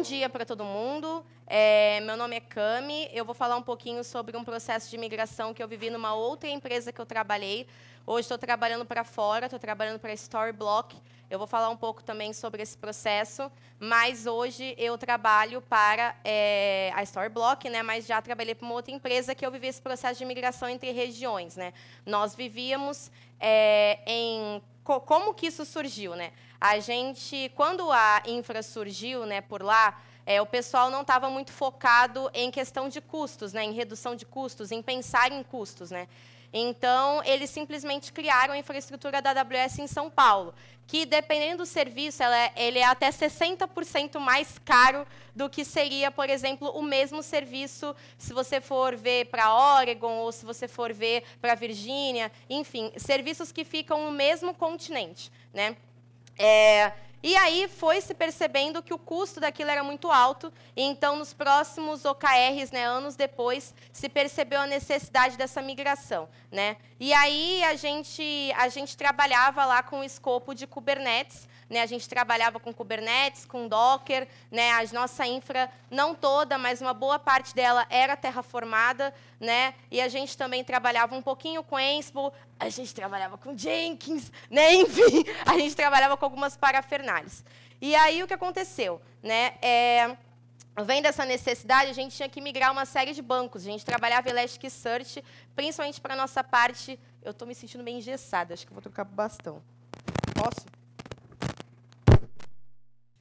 Bom dia para todo mundo. É, meu nome é Cami. Eu vou falar um pouquinho sobre um processo de migração que eu vivi numa outra empresa que eu trabalhei. Hoje estou trabalhando para fora, estou trabalhando para a Storyblock. Eu vou falar um pouco também sobre esse processo, mas hoje eu trabalho para é, a Storyblock, né? Mas já trabalhei para uma outra empresa que eu vivi esse processo de migração entre regiões, né? Nós vivíamos é, em como que isso surgiu, né? A gente, quando a infra surgiu né, por lá, é, o pessoal não estava muito focado em questão de custos, né, em redução de custos, em pensar em custos. Né? Então, eles simplesmente criaram a infraestrutura da AWS em São Paulo, que, dependendo do serviço, ela é, ele é até 60% mais caro do que seria, por exemplo, o mesmo serviço se você for ver para Oregon ou se você for ver para Virgínia, enfim, serviços que ficam no mesmo continente. Né? É, e aí foi se percebendo que o custo daquilo era muito alto, e então nos próximos OKRs, né, anos depois, se percebeu a necessidade dessa migração, né? E aí a gente a gente trabalhava lá com o escopo de Kubernetes né? A gente trabalhava com Kubernetes, com Docker, né? A nossa infra, não toda, mas uma boa parte dela era terraformada, né? E a gente também trabalhava um pouquinho com Ansible, a gente trabalhava com Jenkins, né? Enfim, a gente trabalhava com algumas parafernálias. E aí o que aconteceu, né? É... Vendo essa necessidade, a gente tinha que migrar uma série de bancos. A gente trabalhava Elasticsearch, principalmente para a nossa parte. Eu estou me sentindo meio engessada, acho que vou trocar o bastão. Posso?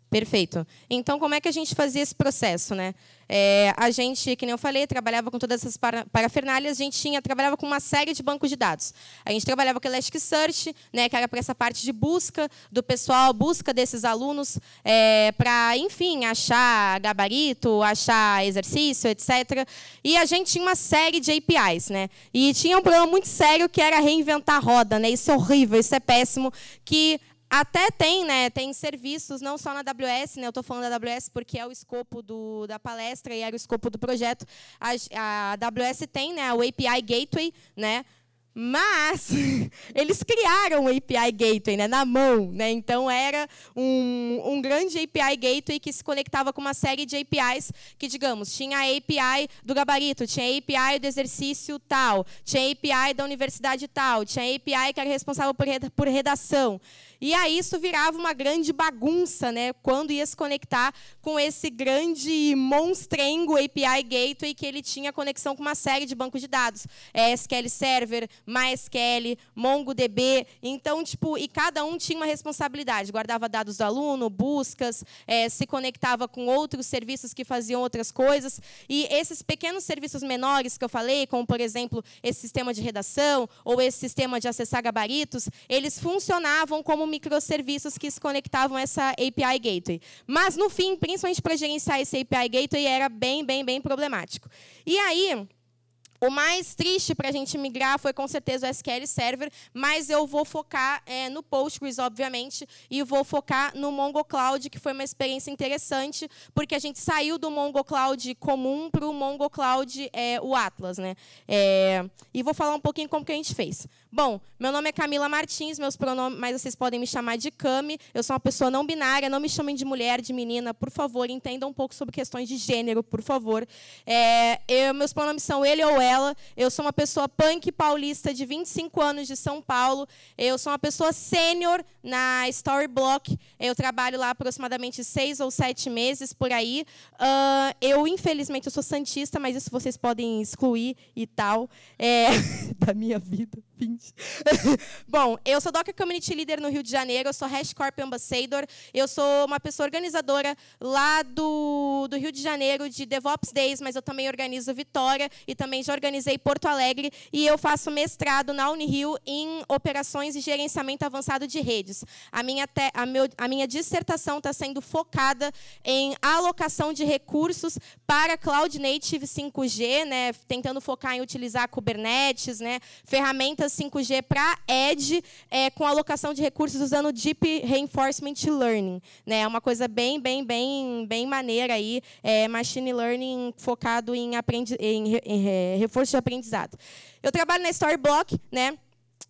Perfeito. Então, como é que a gente fazia esse processo? Né? É, a gente, que nem eu falei, trabalhava com todas essas parafernálias, a gente tinha, trabalhava com uma série de bancos de dados. A gente trabalhava com Elasticsearch, né, que era para essa parte de busca do pessoal, busca desses alunos, é, para, enfim, achar gabarito, achar exercício, etc. E a gente tinha uma série de APIs. Né? E tinha um problema muito sério que era reinventar a roda. Né? Isso é horrível, isso é péssimo, que até tem, né? Tem serviços, não só na AWS, né? Eu estou falando da AWS porque é o escopo do, da palestra e era o escopo do projeto. A, a AWS tem, né? O API Gateway, né? Mas eles criaram o API Gateway né, na mão. Né? Então, era um, um, grande API Gateway que se conectava com uma série de APIs que, digamos, tinha a API do gabarito, tinha a API do exercício tal, tinha a API da universidade tal, tinha a API que era responsável por redação. E aí isso virava uma grande bagunça, né? Quando ia se conectar com esse grande monstrengo API Gateway que ele tinha conexão com uma série de bancos de dados, é, SQL Server, MySQL, MongoDB. Então, tipo, e cada um tinha uma responsabilidade, guardava dados do aluno, buscas, é, se conectava com outros serviços que faziam outras coisas. E esses pequenos serviços menores que eu falei, como por exemplo esse sistema de redação ou esse sistema de acessar gabaritos, eles funcionavam como microserviços que se conectavam a essa API Gateway. Mas, no fim, principalmente para gerenciar esse API Gateway, era bem, bem, bem problemático. E aí, o mais triste para a gente migrar foi com certeza o SQL Server, mas eu vou focar é, no Postgres, obviamente, e vou focar no Mongo Cloud, que foi uma experiência interessante, porque a gente saiu do Mongo Cloud comum para o Mongo Cloud, é, o Atlas. Né? É, e vou falar um pouquinho como que a gente fez. Bom, meu nome é Camila Martins, meus pronomes, mas vocês podem me chamar de Cami. Eu sou uma pessoa não binária, não me chamem de mulher, de menina, por favor, entendam um pouco sobre questões de gênero, por favor. É, eu, meus pronomes são ele ou ela. Eu sou uma pessoa punk paulista de 25 anos de São Paulo. Eu sou uma pessoa sênior na Storyblock. Eu trabalho lá aproximadamente seis ou sete meses por aí. Uh, eu, infelizmente, eu sou santista, mas isso vocês podem excluir e tal é, da minha vida. Bom, eu sou Docker Community Leader no Rio de Janeiro, eu sou Hashcorp Ambassador, eu sou uma pessoa organizadora lá do, do Rio de Janeiro de DevOps Days, mas eu também organizo Vitória e também já organizei Porto Alegre e eu faço mestrado na Unirio em Operações e Gerenciamento Avançado de Redes. A minha, te, a meu, a minha dissertação está sendo focada em alocação de recursos para Cloud Native 5G, né, tentando focar em utilizar Kubernetes, né, ferramentas 5G para Edge é, com alocação de recursos usando Deep Reinforcement Learning. Né? É uma coisa bem, bem, bem, bem maneira aí, é, machine learning focado em, aprendi em, em reforço de aprendizado. Eu trabalho na Storyblock, né?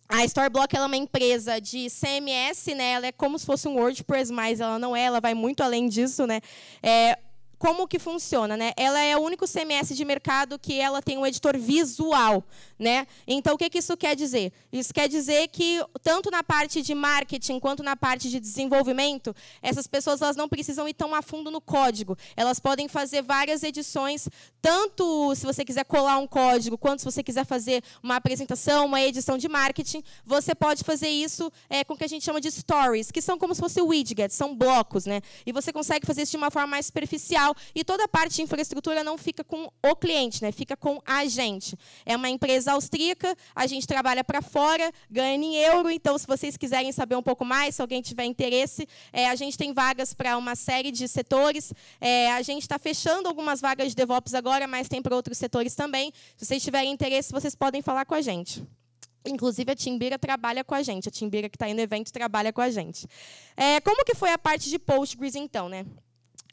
A Storyblock ela é uma empresa de CMS, né? Ela é como se fosse um WordPress, mas ela não é, ela vai muito além disso, né? É, como que funciona, né? Ela é o único CMS de mercado que ela tem um editor visual, né? Então o que, que isso quer dizer? Isso quer dizer que tanto na parte de marketing quanto na parte de desenvolvimento, essas pessoas elas não precisam ir tão a fundo no código. Elas podem fazer várias edições, tanto se você quiser colar um código, quanto se você quiser fazer uma apresentação, uma edição de marketing, você pode fazer isso é, com o que a gente chama de stories, que são como se fossem widgets, são blocos, né? E você consegue fazer isso de uma forma mais superficial e toda a parte de infraestrutura não fica com o cliente, né? fica com a gente. É uma empresa austríaca, a gente trabalha para fora, ganha em euro, então se vocês quiserem saber um pouco mais, se alguém tiver interesse, é, a gente tem vagas para uma série de setores, é, a gente está fechando algumas vagas de DevOps agora, mas tem para outros setores também. Se vocês tiverem interesse, vocês podem falar com a gente. Inclusive, a Timbira trabalha com a gente. A Timbira que está aí no evento trabalha com a gente. É, como que foi a parte de Postgres, então? Né?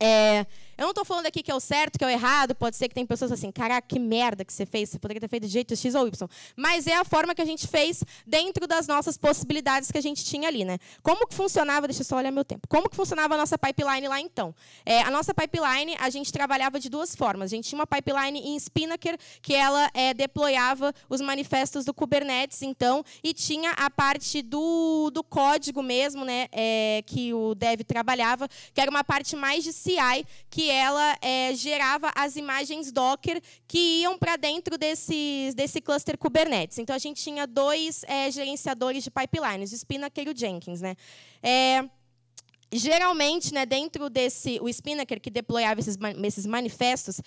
É, eu não estou falando aqui que é o certo, que é o errado. Pode ser que tem pessoas assim, caraca, que merda que você fez. Você poderia ter feito de jeito X ou Y. Mas é a forma que a gente fez dentro das nossas possibilidades que a gente tinha ali, né? Como que funcionava? Deixa eu só olhar meu tempo. Como que funcionava a nossa pipeline lá então? É, a nossa pipeline a gente trabalhava de duas formas. A gente tinha uma pipeline em Spinnaker que ela é, deployava os manifestos do Kubernetes, então, e tinha a parte do, do código mesmo, né? É, que o Dev trabalhava, que era uma parte mais de CI que ela é, gerava as imagens Docker que iam para dentro desses, desse cluster Kubernetes. Então, a gente tinha dois é, gerenciadores de pipelines, o Spinnaker e o Jenkins. Né? É, geralmente, né, dentro desse, o Spinnaker, que deployava esses, esses manifestos,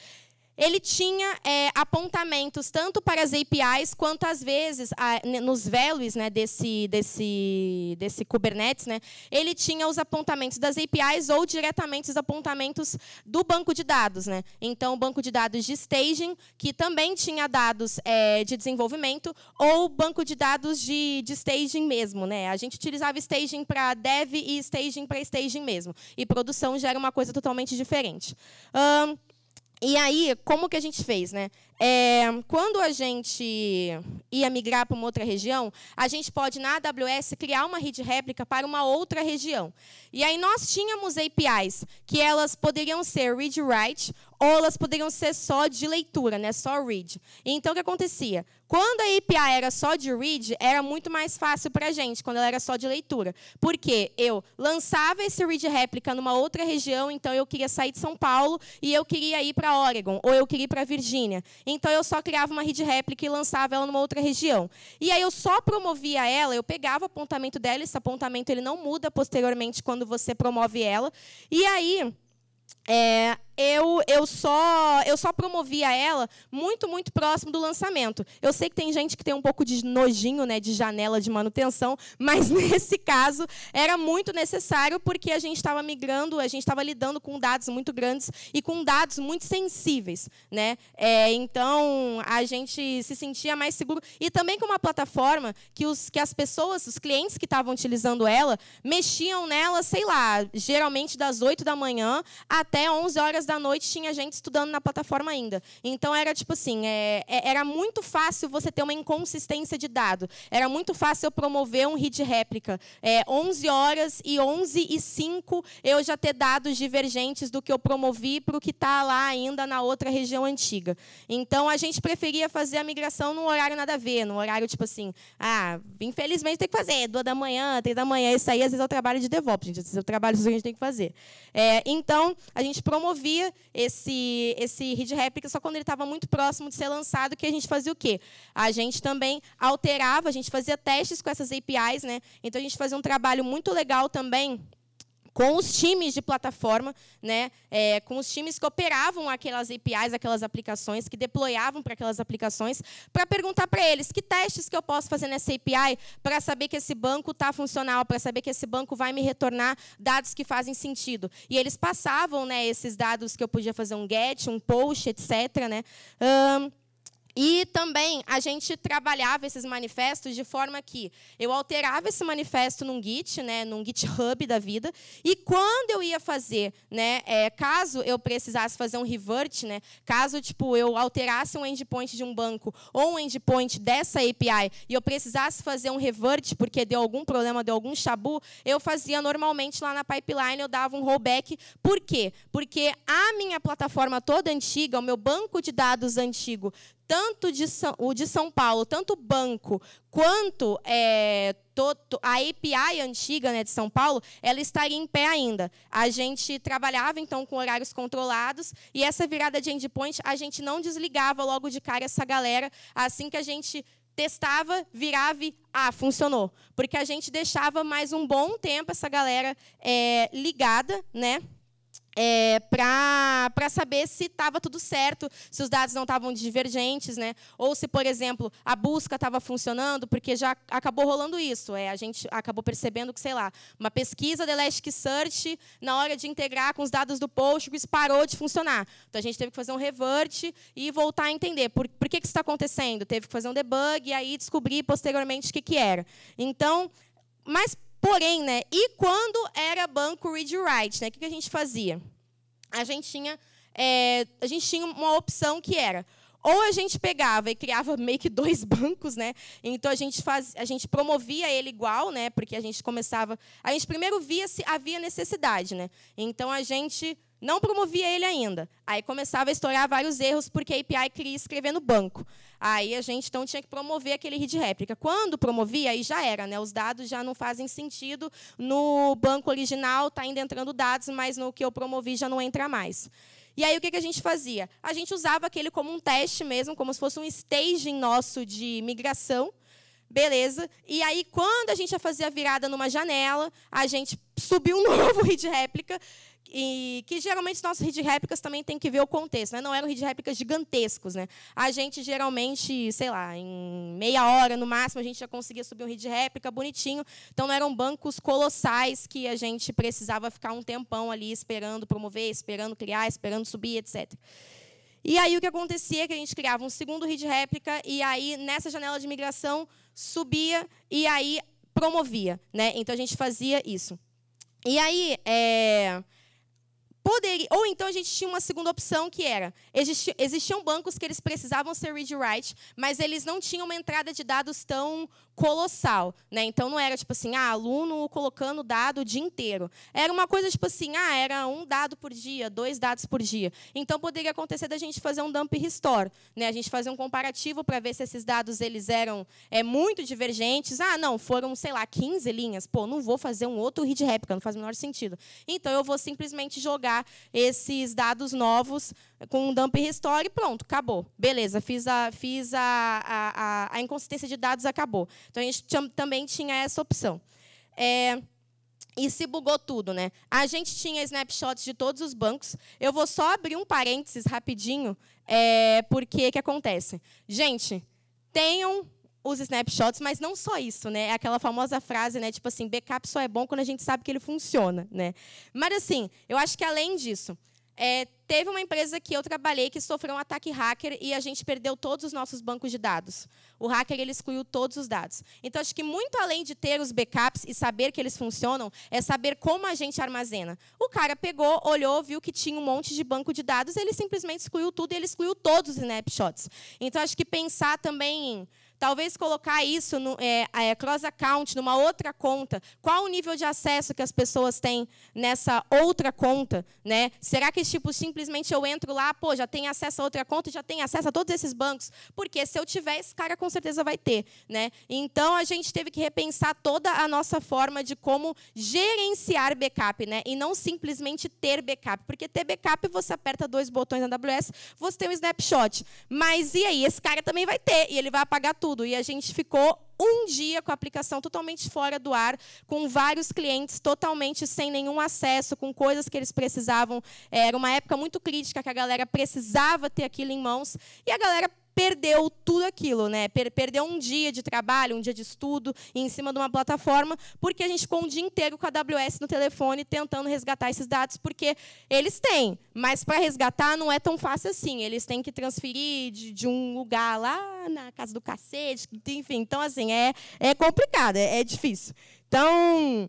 ele tinha é, apontamentos tanto para as APIs quanto às vezes a, nos velos né, desse, desse, desse Kubernetes, né, ele tinha os apontamentos das APIs ou diretamente os apontamentos do banco de dados. Né? Então, o banco de dados de staging, que também tinha dados é, de desenvolvimento, ou banco de dados de, de staging mesmo. Né? A gente utilizava staging para dev e staging para staging mesmo. E produção já era uma coisa totalmente diferente. Um, e aí, como que a gente fez, né? É, quando a gente ia migrar para uma outra região, a gente pode, na AWS, criar uma rede réplica para uma outra região. E aí nós tínhamos APIs, que elas poderiam ser read-write ou elas poderiam ser só de leitura, né? só read. Então, o que acontecia? Quando a API era só de read, era muito mais fácil para a gente, quando ela era só de leitura. Porque eu lançava esse read réplica numa outra região, então eu queria sair de São Paulo e eu queria ir para Oregon, ou eu queria ir para Virgínia. Então eu só criava uma rede réplica e lançava ela numa outra região. E aí eu só promovia ela, eu pegava o apontamento dela, esse apontamento ele não muda posteriormente quando você promove ela. E aí é, eu, eu, só, eu só promovia ela muito, muito próximo do lançamento. Eu sei que tem gente que tem um pouco de nojinho né, de janela de manutenção, mas nesse caso era muito necessário porque a gente estava migrando, a gente estava lidando com dados muito grandes e com dados muito sensíveis. Né? É, então, a gente se sentia mais seguro. E também com uma plataforma que, os, que as pessoas, os clientes que estavam utilizando ela, mexiam nela, sei lá, geralmente das 8 da manhã até 11 horas da noite tinha gente estudando na plataforma ainda. Então era tipo assim, é, é, era muito fácil você ter uma inconsistência de dado. Era muito fácil eu promover um hit réplica. É, 11 horas e 11 e 5 eu já ter dados divergentes do que eu promovi para o que está lá ainda na outra região antiga. Então a gente preferia fazer a migração num horário nada a ver, num horário tipo assim, ah, infelizmente tem que fazer, duas da manhã, três da manhã, isso aí às vezes é o trabalho de DevOps, gente, às vezes é o trabalho que a gente tem que fazer. É, então a gente promovia recebia esse, esse hit réplica só quando ele estava muito próximo de ser lançado, que a gente fazia o quê? A gente também alterava, a gente fazia testes com essas APIs, né? Então a gente fazia um trabalho muito legal também com os times de plataforma, né, é, com os times que operavam aquelas APIs, aquelas aplicações, que deployavam para aquelas aplicações, para perguntar para eles que testes que eu posso fazer nessa API para saber que esse banco está funcional, para saber que esse banco vai me retornar dados que fazem sentido. E eles passavam né, esses dados que eu podia fazer um get, um post, etc. Né, um, e também a gente trabalhava esses manifestos de forma que eu alterava esse manifesto num Git, né, num GitHub da vida, e quando eu ia fazer, né, é, caso eu precisasse fazer um revert, né, caso tipo eu alterasse um endpoint de um banco ou um endpoint dessa API e eu precisasse fazer um revert porque deu algum problema, deu algum chabu, eu fazia normalmente lá na pipeline, eu dava um rollback. Por quê? Porque a minha plataforma toda antiga, o meu banco de dados antigo tanto de São, o de São Paulo, tanto o banco, quanto é, to, to, a API antiga né, de São Paulo, ela estaria em pé ainda. A gente trabalhava, então, com horários controlados, e essa virada de endpoint, a gente não desligava logo de cara essa galera, assim que a gente testava, virava e, ah, funcionou. Porque a gente deixava mais um bom tempo essa galera é, ligada, né? é, para saber se estava tudo certo, se os dados não estavam divergentes, né? ou se, por exemplo, a busca estava funcionando, porque já acabou rolando isso. É, a gente acabou percebendo que, sei lá, uma pesquisa da Elasticsearch, na hora de integrar com os dados do Postgres, parou de funcionar. Então, a gente teve que fazer um revert e voltar a entender por, por que, que isso está acontecendo. Teve que fazer um debug e aí descobrir posteriormente o que, que era. Então, mas Porém, né, e quando era banco read write, né, o que, a gente fazia? A gente tinha, é, a gente tinha uma opção que era ou a gente pegava e criava meio que dois bancos, né? Então a gente faz, a gente promovia ele igual, né? Porque a gente começava, a gente primeiro via se havia necessidade, né? Então a gente não promovia ele ainda. Aí começava a estourar vários erros, porque a API queria escrever no banco. Aí a gente então tinha que promover aquele read réplica. Quando promovia, aí já era, né? Os dados já não fazem sentido. No banco original está ainda entrando dados, mas no que eu promovi já não entra mais. E aí o que, que a gente fazia? A gente usava aquele como um teste mesmo, como se fosse um staging nosso de migração. Beleza. E aí, quando a gente ia fazer a virada numa janela, a gente subiu um novo read réplica e que geralmente nossas hit réplicas também tem que ver o contexto, né? Não eram hit réplicas gigantescos, né? A gente geralmente, sei lá, em meia hora no máximo a gente já conseguia subir um hit réplica bonitinho. Então não eram bancos colossais que a gente precisava ficar um tempão ali esperando promover, esperando criar, esperando subir, etc. E aí o que acontecia é que a gente criava um segundo hit réplica e aí nessa janela de migração subia e aí promovia, né? Então a gente fazia isso. E aí, é, Poderia, ou então a gente tinha uma segunda opção que era: existi, existiam bancos que eles precisavam ser read-write, mas eles não tinham uma entrada de dados tão colossal. Né? Então não era tipo assim, ah, aluno colocando dado o dia inteiro. Era uma coisa tipo assim, ah, era um dado por dia, dois dados por dia. Então poderia acontecer da gente fazer um dump restore, né? a gente fazer um comparativo para ver se esses dados eles eram é, muito divergentes. Ah, não, foram, sei lá, 15 linhas. Pô, não vou fazer um outro read replica, não faz o menor sentido. Então eu vou simplesmente jogar esses dados novos com um dump restore e pronto, acabou. Beleza, fiz, a, fiz a, a, a inconsistência de dados, acabou. Então, a gente também tinha essa opção. É, e se bugou tudo, né? A gente tinha snapshots de todos os bancos. Eu vou só abrir um parênteses rapidinho, é, porque que acontece? Gente, tenham os snapshots, mas não só isso, né? É aquela famosa frase, né? Tipo assim, backup só é bom quando a gente sabe que ele funciona, né? Mas assim, eu acho que além disso, é, teve uma empresa que eu trabalhei que sofreu um ataque hacker e a gente perdeu todos os nossos bancos de dados. O hacker ele excluiu todos os dados. Então acho que muito além de ter os backups e saber que eles funcionam, é saber como a gente armazena. O cara pegou, olhou, viu que tinha um monte de banco de dados, ele simplesmente excluiu tudo, e ele excluiu todos os snapshots. Então acho que pensar também em Talvez colocar isso no é, é, cross account, numa outra conta. Qual o nível de acesso que as pessoas têm nessa outra conta? Né? Será que tipo simplesmente eu entro lá, pô, já tem acesso a outra conta, já tem acesso a todos esses bancos? Porque se eu tiver, esse cara com certeza vai ter, né? Então a gente teve que repensar toda a nossa forma de como gerenciar backup, né? E não simplesmente ter backup, porque ter backup você aperta dois botões na AWS, você tem um snapshot. Mas e aí, esse cara também vai ter e ele vai apagar tudo tudo. E a gente ficou um dia com a aplicação totalmente fora do ar, com vários clientes totalmente sem nenhum acesso, com coisas que eles precisavam. Era uma época muito crítica que a galera precisava ter aquilo em mãos. E a galera perdeu tudo aquilo, né? perdeu um dia de trabalho, um dia de estudo em cima de uma plataforma, porque a gente ficou um dia inteiro com a AWS no telefone tentando resgatar esses dados, porque eles têm, mas para resgatar não é tão fácil assim. Eles têm que transferir de, de, um lugar lá na casa do cacete, enfim. Então, assim, é, é complicado, é, é difícil. Então.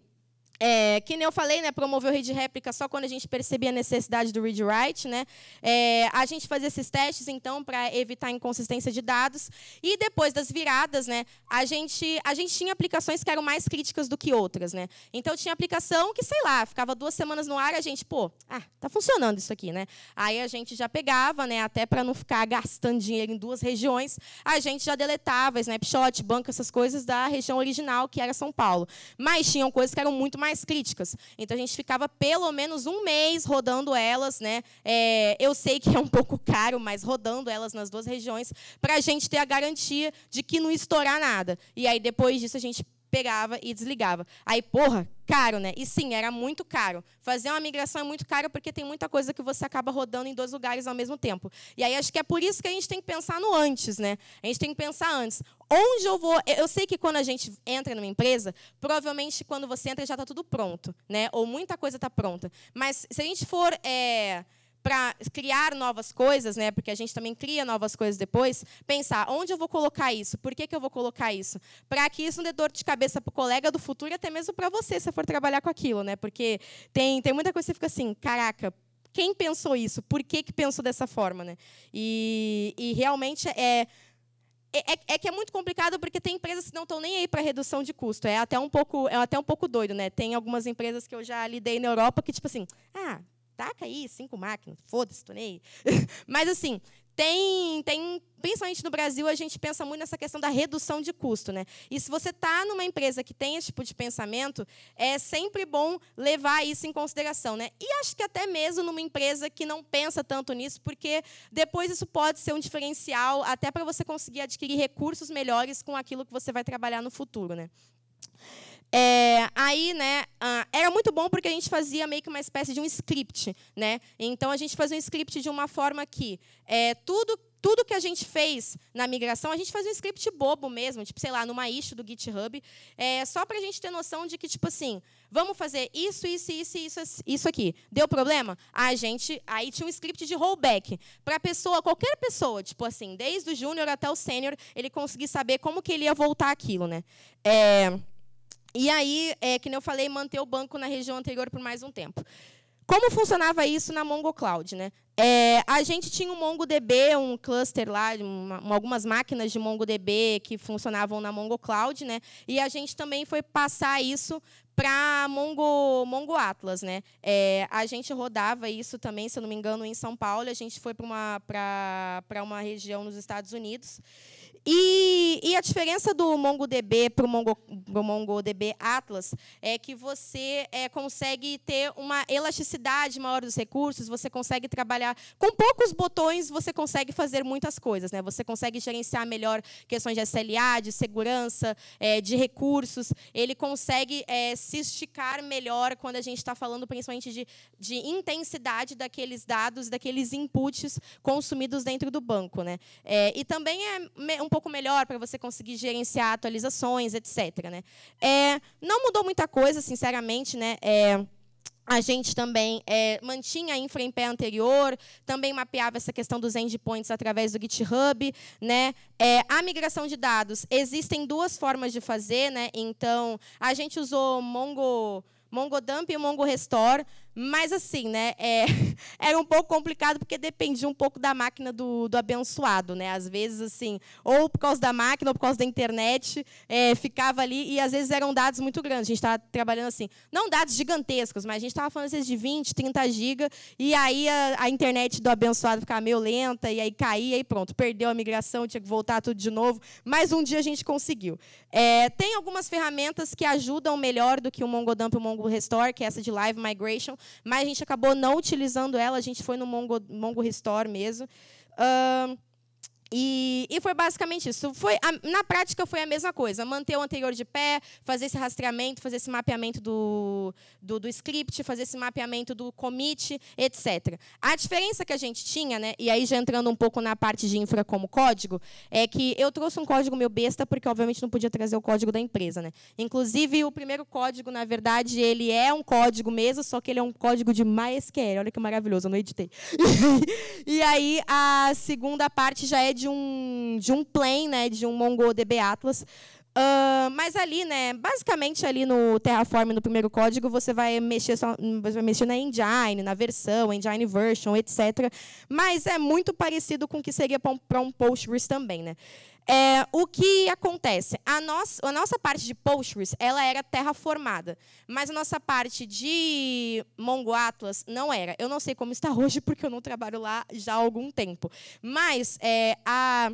É, que nem eu falei, né, promover o read réplica só quando a gente percebia a necessidade do read write, né? É, a gente fazia esses testes então para evitar inconsistência de dados e depois das viradas, né, a gente a gente tinha aplicações que eram mais críticas do que outras, né? Então tinha aplicação que, sei lá, ficava duas semanas no ar, a gente, pô, ah, tá funcionando isso aqui, né? Aí a gente já pegava, né, até para não ficar gastando dinheiro em duas regiões, a gente já deletava Snapshot, banco, essas coisas da região original que era São Paulo. Mas tinham coisas que eram muito mais mais críticas. Então a gente ficava pelo menos um mês rodando elas, né? É, eu sei que é um pouco caro, mas rodando elas nas duas regiões para a gente ter a garantia de que não estourar nada. E aí depois disso a gente pegava e desligava. Aí, porra, caro, né? E sim, era muito caro. Fazer uma migração é muito caro porque tem muita coisa que você acaba rodando em dois lugares ao mesmo tempo. E aí acho que é por isso que a gente tem que pensar no antes, né? A gente tem que pensar antes. Onde eu vou? Eu sei que quando a gente entra numa empresa, provavelmente quando você entra já está tudo pronto, né? Ou muita coisa está pronta. Mas se a gente for é para criar novas coisas, né? Porque a gente também cria novas coisas depois. Pensar onde eu vou colocar isso, por que, que eu vou colocar isso, para que isso não dê dor de cabeça para o colega do futuro e até mesmo para você, se for trabalhar com aquilo, né? Porque tem tem muita coisa que você fica assim, caraca. Quem pensou isso? Por que, que pensou dessa forma, né? E, e realmente é é, é, é que é muito complicado porque tem empresas que não estão nem aí para redução de custo. É até um pouco, é até um pouco doido, né? Tem algumas empresas que eu já lidei na Europa que tipo assim, ah, taca aí cinco máquinas, foda-se, tô nem aí. Mas, assim, tem, tem, principalmente no Brasil, a gente pensa muito nessa questão da redução de custo. Né? E se você está numa empresa que tem esse tipo de pensamento, é sempre bom levar isso em consideração. Né? E acho que até mesmo numa empresa que não pensa tanto nisso, porque depois isso pode ser um diferencial até para você conseguir adquirir recursos melhores com aquilo que você vai trabalhar no futuro. Né? É, aí, né, ah, era muito bom porque a gente fazia meio que uma espécie de um script, né? Então a gente fazia um script de uma forma que é, tudo tudo que a gente fez na migração, a gente fazia um script bobo mesmo, tipo, sei lá, numa issue do GitHub, é, só para a gente ter noção de que, tipo assim, vamos fazer isso, isso, isso, isso, isso aqui. Deu problema? A gente, aí tinha um script de rollback para pessoa, qualquer pessoa, tipo assim, desde o júnior até o sênior, ele conseguir saber como que ele ia voltar aquilo, né? É, e aí, é, que nem eu falei, manter o banco na região anterior por mais um tempo. Como funcionava isso na Mongo Cloud? Né? É, a gente tinha um MongoDB, um cluster lá, uma, algumas máquinas de MongoDB que funcionavam na Mongo Cloud, né? e a gente também foi passar isso para Mongo, Mongo Atlas, né? É, a gente rodava isso também, se eu não me engano, em São Paulo. A gente foi para uma, uma região nos Estados Unidos. E, e, a diferença do MongoDB para o Mongo, MongoDB Atlas é que você é, consegue ter uma elasticidade maior dos recursos, você consegue trabalhar com poucos botões, você consegue fazer muitas coisas. Né? Você consegue gerenciar melhor questões de SLA, de segurança, é, de recursos. Ele consegue é, se esticar melhor quando a gente está falando principalmente de, de intensidade daqueles dados, daqueles inputs consumidos dentro do banco. Né? É, e também é um pouco melhor para você conseguir gerenciar atualizações, etc. Né? É, não mudou muita coisa, sinceramente, né? É, a gente também é, mantinha a infra em pé anterior, também mapeava essa questão dos endpoints através do GitHub. Né? É, a migração de dados, existem duas formas de fazer. Né? Então, a gente usou Mongo... MongoDump e o MongoRestore. Mas assim, né? É, era um pouco complicado porque dependia um pouco da máquina do, do, abençoado, né? Às vezes, assim, ou por causa da máquina, ou por causa da internet, é, ficava ali e às vezes eram dados muito grandes. A gente estava trabalhando assim, não dados gigantescos, mas a gente estava falando às vezes de 20, 30 giga, e aí a, a, internet do abençoado ficava meio lenta, e aí caía e pronto, perdeu a migração, tinha que voltar tudo de novo. Mas um dia a gente conseguiu. É, tem algumas ferramentas que ajudam melhor do que o MongoDump e o MongoRestore, que é essa de Live Migration mas a gente acabou não utilizando ela, a gente foi no Mongo, Mongo Restore mesmo. Uh, e, e, foi basicamente isso. Foi, a, na prática foi a mesma coisa. Manter o anterior de pé, fazer esse rastreamento, fazer esse mapeamento do, do, do, script, fazer esse mapeamento do commit, etc. A diferença que a gente tinha, né, e aí já entrando um pouco na parte de infra como código, é que eu trouxe um código meu besta, porque obviamente não podia trazer o código da empresa. Né? Inclusive, o primeiro código, na verdade, ele é um código mesmo, só que ele é um código de MySQL. Olha que maravilhoso, eu não editei. e aí a segunda parte já é de de um, de um plane né, de um MongoDB Atlas, Uh, mas ali, né, basicamente ali no Terraform, no primeiro código, você vai mexer, só, você vai mexer na engine, na versão, engine version, etc. Mas é muito parecido com o que seria para um Postgres também, né? É, o que acontece? A nossa, a nossa parte de Pochris, ela era terraformada, mas a nossa parte de Mongoatlas não era. Eu não sei como está hoje, porque eu não trabalho lá já há algum tempo. Mas é, a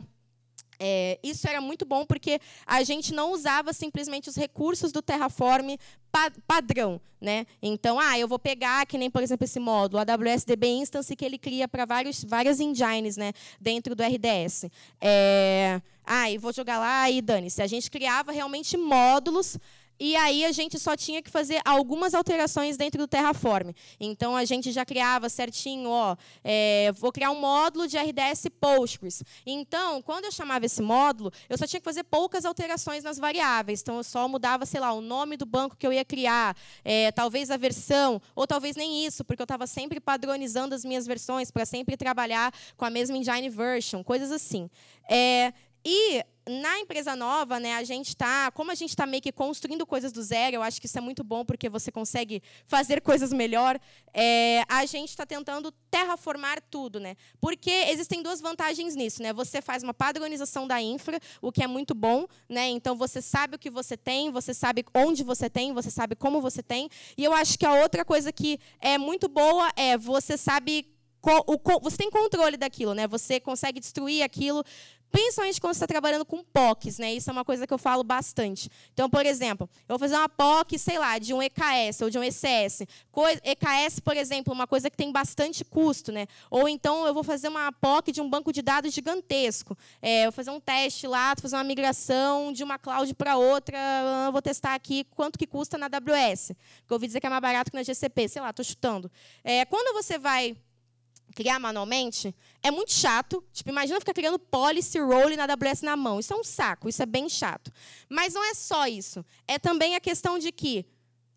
é, isso era muito bom porque a gente não usava simplesmente os recursos do Terraform pa padrão, né? Então, ah, eu vou pegar que nem por exemplo esse módulo AWS DB Instance que ele cria para vários várias engines, né, dentro do RDS. É, ah, e vou jogar lá e dane-se. A gente criava realmente módulos e aí a gente só tinha que fazer algumas alterações dentro do Terraform. Então a gente já criava certinho, ó, é, vou criar um módulo de RDS Postgres. Então, quando eu chamava esse módulo, eu só tinha que fazer poucas alterações nas variáveis. Então eu só mudava, sei lá, o nome do banco que eu ia criar, é, talvez a versão, ou talvez nem isso, porque eu estava sempre padronizando as minhas versões para sempre trabalhar com a mesma engine version, coisas assim. É, e na empresa nova, né, a gente está, como a gente está meio que construindo coisas do zero, eu acho que isso é muito bom porque você consegue fazer coisas melhor. É, a gente está tentando terraformar tudo, né? Porque existem duas vantagens nisso, né? Você faz uma padronização da infra, o que é muito bom, né? Então você sabe o que você tem, você sabe onde você tem, você sabe como você tem. E eu acho que a outra coisa que é muito boa é você sabe você tem controle daquilo, né? Você consegue destruir aquilo Principalmente quando você está trabalhando com POCs, né? Isso é uma coisa que eu falo bastante. Então, por exemplo, eu vou fazer uma POC, sei lá, de um EKS ou de um ECS. EKS, por exemplo, é uma coisa que tem bastante custo, né? Ou então eu vou fazer uma POC de um banco de dados gigantesco. É, eu vou fazer um teste lá, vou fazer uma migração de uma cloud para outra, vou testar aqui quanto que custa na AWS. Porque eu ouvi dizer que é mais barato que na GCP, sei lá, estou chutando. É, quando você vai criar manualmente, é muito chato. Tipo, imagina ficar criando policy role na AWS na mão. Isso é um saco, isso é bem chato. Mas não é só isso. É também a questão de que,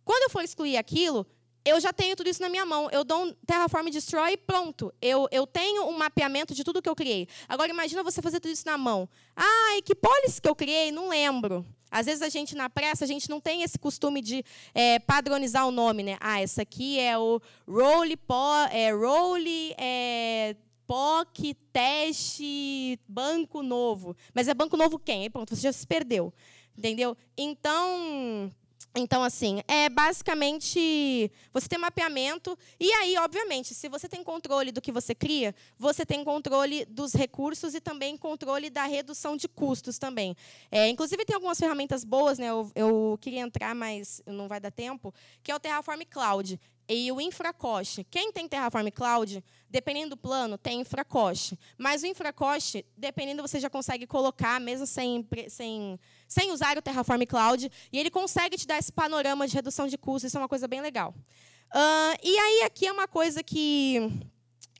quando eu for excluir aquilo, eu já tenho tudo isso na minha mão. Eu dou um Terraform Destroy e pronto. Eu, eu tenho um mapeamento de tudo que eu criei. Agora, imagina você fazer tudo isso na mão. Ai, que policy que eu criei? Não lembro. Às vezes a gente, na pressa, a gente não tem esse costume de é, padronizar o nome, né? Ah, essa aqui é o Roly po, é, Roly é, POC, teste, banco novo. Mas é banco novo quem? E pronto, você já se perdeu. Entendeu? Então, então, assim, é basicamente você tem mapeamento. E aí, obviamente, se você tem controle do que você cria, você tem controle dos recursos e também controle da redução de custos também. É, inclusive, tem algumas ferramentas boas, né? Eu, eu queria entrar, mas não vai dar tempo, que é o Terraform Cloud, e o infracoste. Quem tem Terraform Cloud, dependendo do plano, tem infracoste. Mas o infracoste, dependendo, você já consegue colocar, mesmo sem, sem, sem usar o Terraform Cloud, e ele consegue te dar esse panorama de redução de custos, isso é uma coisa bem legal. Uh, e aí, aqui é uma coisa que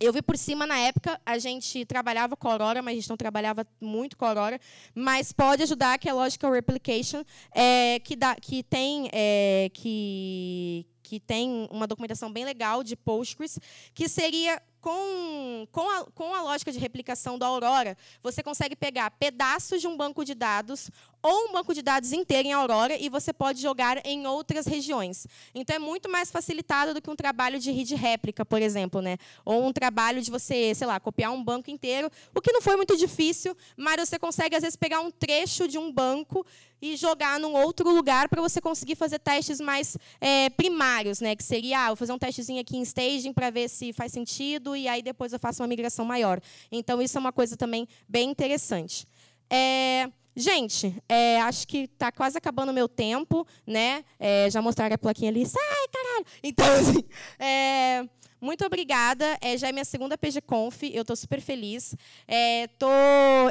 eu vi por cima na época, a gente trabalhava com Aurora, mas a gente não trabalhava muito com Aurora, mas pode ajudar que é Logical Replication, é, que, dá, que tem, é, que, que tem uma documentação bem legal de Postgres, que seria com, com, a, com a lógica de replicação da Aurora, você consegue pegar pedaços de um banco de dados ou um banco de dados inteiro em Aurora e você pode jogar em outras regiões. Então, é muito mais facilitado do que um trabalho de read réplica, por exemplo, né? ou um trabalho de você, sei lá, copiar um banco inteiro, o que não foi muito difícil, mas você consegue, às vezes, pegar um trecho de um banco e jogar num outro lugar para você conseguir fazer testes mais é, primários, né? que seria, ah, vou fazer um testezinho aqui em staging para ver se faz sentido, e aí depois eu faço uma migração maior. Então, isso é uma coisa também bem interessante. É, gente, é, acho que está quase acabando o meu tempo, né? É, já mostraram a plaquinha ali. Sai, caralho! Então, assim, é, muito obrigada. É, já é minha segunda PGConf, eu estou super feliz. É, tô,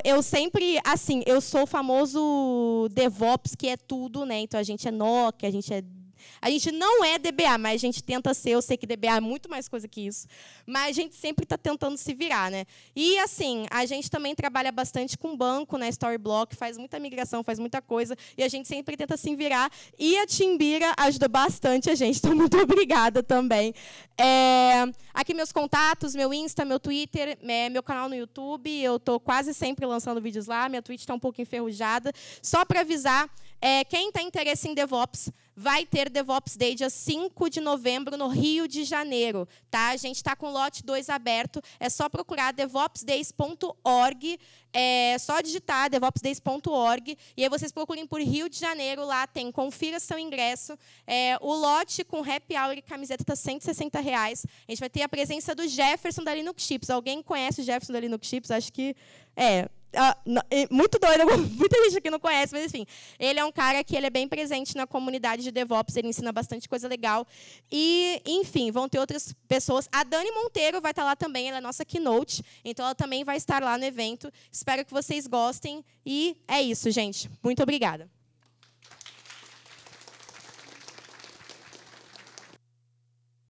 eu sempre, assim, eu sou o famoso DevOps, que é tudo, né? Então a gente é Nokia, a gente é a gente não é DBA, mas a gente tenta ser. Eu sei que DBA é muito mais coisa que isso. Mas a gente sempre está tentando se virar. Né? E, assim, a gente também trabalha bastante com banco na né? Storyblock, faz muita migração, faz muita coisa. E a gente sempre tenta se virar. E a Timbira ajudou bastante a gente. Então, muito obrigada também. É, aqui meus contatos, meu Insta, meu Twitter, é, meu canal no YouTube. Eu estou quase sempre lançando vídeos lá. Minha Twitch está um pouco enferrujada. Só para avisar, é, quem tem interesse em DevOps, vai ter DevOps Day dia 5 de novembro no Rio de Janeiro. Tá? A gente está com o lote 2 aberto. É só procurar devopsdays.org. É só digitar devopsdays.org. E aí vocês procurem por Rio de Janeiro. Lá tem, confira seu ingresso. É, o lote com happy hour e camiseta está 160 reais. A gente vai ter a presença do Jefferson da Linux Chips. Alguém conhece o Jefferson da Linux Chips? Acho que... É, ah, muito doido, muita gente aqui não conhece, mas enfim. Ele é um cara que ele é bem presente na comunidade de DevOps, ele ensina bastante coisa legal. E, enfim, vão ter outras pessoas. A Dani Monteiro vai estar tá lá também, ela é nossa keynote, então ela também vai estar lá no evento. Espero que vocês gostem. E é isso, gente. Muito obrigada.